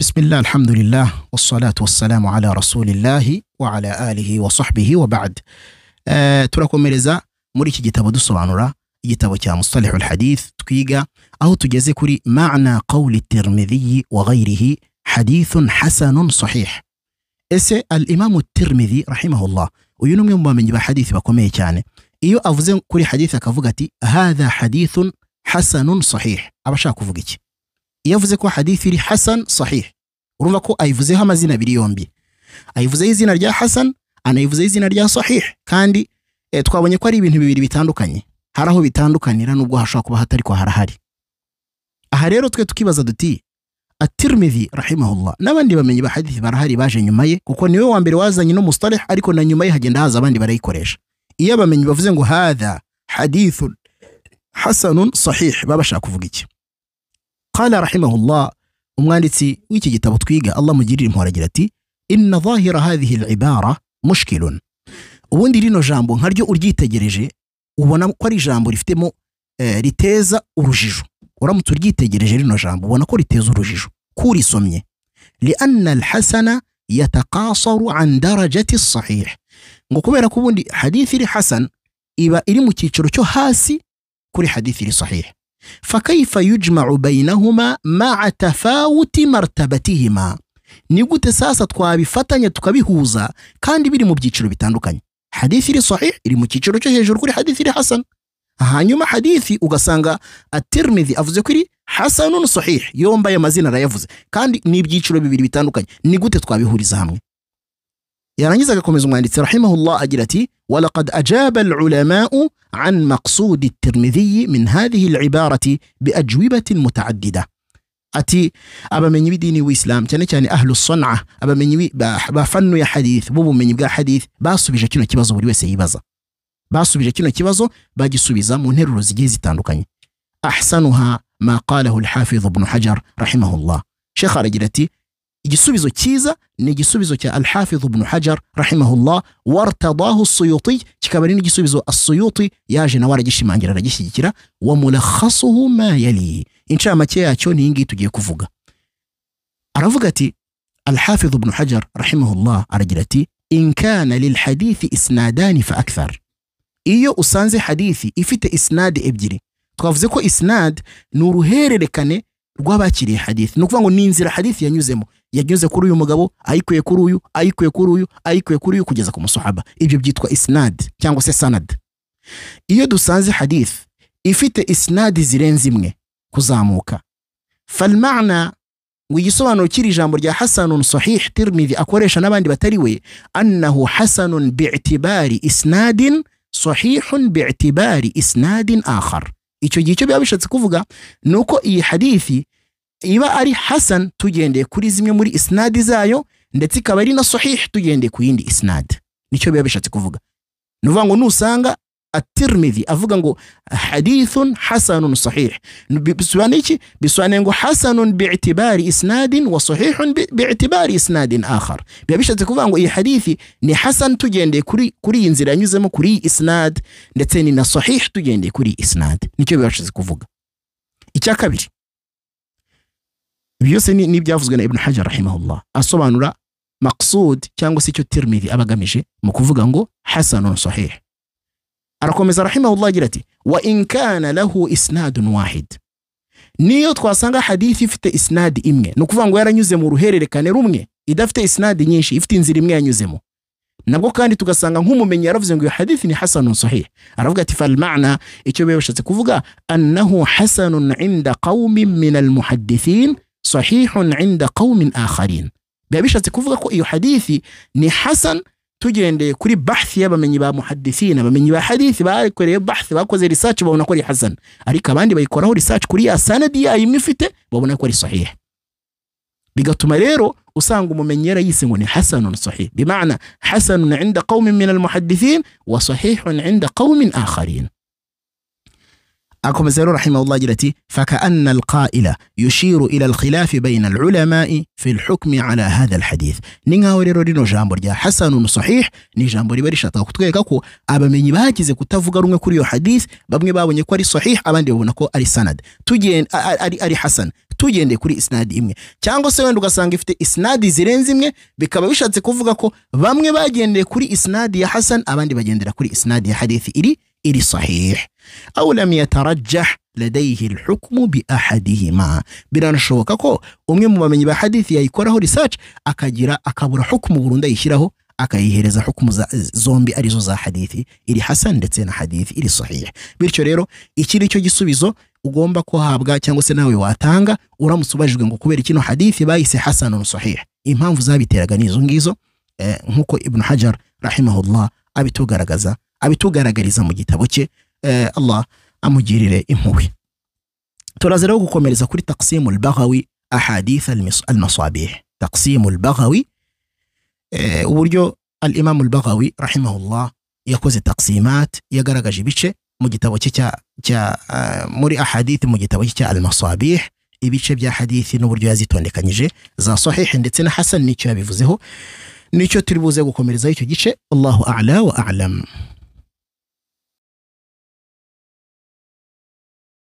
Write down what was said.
بسم الله الحمد لله والصلاة والسلام على رسول الله وعلى آله وصحبه وبعد تركوا مرزا مريك جتاب دوسو عنورا جتاب مصطلح الحديث تكيغا أو تجزكري معنى قول الترمذي وغيره حديث حسن صحيح إس الإمام الترمذي رحمه الله وينم يوم من جبا حديث وكمي كان إيو أفزن كري حديثك فوقتي هذا حديث حسن صحيح أبشاك فوقتي iyo avuze ko hadithi iri hasani sahihi urumva ko ayivuzeho amazina abiri yombi ayivuzeho izina rya Hasan anayivuzeho izina rya sahihi kandi eh, twabonye ko ari ibintu bibiri bitandukanye hari aho bitandukanira n'ubwo hashobora kuba hatari kwa harahari aha rero twe tukibaza duti atirimidi rahimahullah n'abandi bamenyi ba hadithi barahari baje nyuma ye kuko niwe wa mbere wazanye no mustareh ariko na nyuma ye hagenda haza abandi barayikoresha iyo abamenyi bavuze ngo hadha hadithu hasanun sahih baba bashaka kuvuga iki قال رحمه الله umwanditsi w'iki gitabo twiga Allah mugirira imporagira ati inna dhahira hadhihi al-ibara mushkilun ubundi rino jambo nkaryo uryitegereje ubona ko ari ijambo rifitemo eh, riteza urujijo uramutse uryitegereje rino jambo ubona ko riteza urujijo kurisomye lianna al-hasana yataqasaru an darajati as-sahih ngo kubera ko ubundi hadithi iri hasan iba iri mu cyiciro cyo hasi kuri hadithi iri sahih fakayfa yujma'u bainahuma ma'a tafawuti martabatihima ni gute sasa twabifatanya tukabihuza kandi biri mu byiciro bitandukanye hadithi iri sahih iri mu cyiciro cyo hejuru kuri hadithi iri hasan hanyuma hadithi ugasanga atirmidhi avuze kuri iri hasanun sahih yombi ayo mazina arayavuze kandi ni ibyiciro bibiri bitandukanye ni gute twabihuriza hamwe يرانجزك كوميز مالي رحمه الله أجلتي ولقد أجاب العلماء عن مقصود الترمذي من هذه العبارة بأجوبة متعددة أتي أبا من يبي ديني وإسلام تاني تاني أهل الصنعة أبا من يبي بفنو يا حديث بوبو من يبقى حديث باسو بجاكينو كيبازو وليو سيبازا باسو بجاكينو كيبازو باجي سويزا منهر رزيجيزي تانوكاني أحسنها ما قاله الحافظ ابن حجر رحمه الله شيخ رجلتي igisubizo cyiza ni igisubizo cya alhafidh bnu hajar rahimahullah wartadahu suyuti kikaba ari n'igisubizo asuyuti yaje nawe aragishimangira aragishyigikira wa mulakhasuhu ma yali incamake yacyo ni iyi tugiye kuvuga aravuga ati alhafidh ibnu hajar rahimahullah aragira ati in lilhadithi isnadani fa akthar iyo usanze hadithi ifite isnad ebyiri twavuze ko isnad ni uruhererekane rw'abakiriye hadithi ni ukuvuga ngo ni inzira hadithi yanyuzemo yanyuze kuri uyu mugabo ayikuye kuri uyu ayikuye kuri uyu ayikuye kuri uyu kugeza ku musohaba ibyo byitwa isinadi cyangwa se sanad iyo dusanze hadithi ifite isinadi zirenze imwe kuzamuka falmana ngo igisobanuro cy'iri jambo rya hasanun sahih tirmidhi akoresha n'abandi batari we annahu hasanun bi'tibari isnadin sahihun bi'tibari isnadin akhar icyo gihe icyo biba bishatse kuvuga ni uko iyi hadithi iba ari hasan tugendeye kuri zimwe muri isinadi zayo ndetse ikaba ari na sohihi tugendeye ku yindi isinadi nicyo biba bishatse kuvuga ni ukuvuga ngo nusanga atirimidi avuga ngo hadithun hasanun sahih bisobanuye iki bisobanuye ngo hasanun bi'itibari isnadin wa sahihun bi'itibari isnadin biba bishatse kuvuga ngo iyi hadithi ni hasan tugendeye kuri kuri iyi nzira yanyuzemo kuri iyi isnad ndetse ni na sahih tugendeye kuri iyi isnad nicyo bibashatse kuvuga icya kabiri byose ni ibyavuzwe na ibn hajar rahimahullah asobanura maksud cyangwa se icyo tirimidi aba agamije mu kuvuga ngo hasanun sahih arakomeza rahimahullah agira ati wa in kana lahu isnadun wahid niyo twasanga hadithi ifite isnad imwe ni ukuvuga ngo yaranyuze mu ruhererekane rumwe idafite isnad nyinshi ifite inzira imwe yanyuzemo nabwo kandi tugasanga nk'umumenyi yaravuze ngo iyo hadithi ni hasanun sahih aravuga ati fal maana icyo biba bishatse kuvuga annahu hasanun inda qaumin min almuhaddithin sahihun inda qaumin akharin biba bishatse kuvuga ko iyo hadithi ni hasan tugendeye kuri bahisi y'abamenyi ba muhadisine abamenyi ba hadisi bakoreye bahisi bakoze research babona ko ari hasana ariko abandi bayikoraho research kuri ya sanadi yayo imwe ifite babona ko ari sahiha bigatuma rero usanga umumenyi yarayise ngo ni hasanun sahih bimaana hasanun inda qaumin min almuhadithin wa sahihun inda qaumin akharin akomeza rero rahimahullah agira ati fakaana alqaila yushiru ila alkhilafi baina alulamai fi lhukmi ala hadha alhadith ni nkaho rero rino jambo rya hasanun sahih ni jambo riba rishaka kutwereka ko abamenyi bagize kutavuga rumwe kuri iyo hadith bamwe babonye ko ari sahih abandi babona ko ari sanad tugende ari ari hasan tugendeye kuri isnadi imwe cyangwa se wenda ugasanga ifite isnadi zirenze imwe bikaba bishatse kuvuga ko bamwe bagendeye kuri isnadi ya hasan abandi bagendera kuri isnadi ya hadithi iri غير صحيح أو لم يترجح لديه الحكم بأحدهما biranashoboka ko umwe mu bamenyi ba hadithi yayikoraho research akagira akabura hukumu burundu ayishyiraho akayihereza hukumu zombi arizo za hadithi iri hasan ndetse na hadithi iri sahiha bityo rero iki ni cyo gisubizo ugomba kuhabwa cyangwa se nawe watanga uramusubajwe ngo kubera kino hadithi bayise hasanun sahiha impamvu zabiteraga n’izo ngizo eh, nk'uko ibnu hajar rahimahullah abitugaragaza abitugaragariza mu gitabo cye allah amugirire impuhwe turaze rero gukomereza kuri taqsimul baghawi ahadith almasabih taqsimu lbaghawi uburyo al al baghawi rahimahullah yakoze taqsimat yagaragaje bice mu gitabo cye cya muri ahadith mu gitabo cye cya masabih ibice bya hadithi n'uburyo yazitondekanyije za sahih ndetse na hasan nicyo yabivuzeho nicyo turi buze icyo gice allahu ala wa alam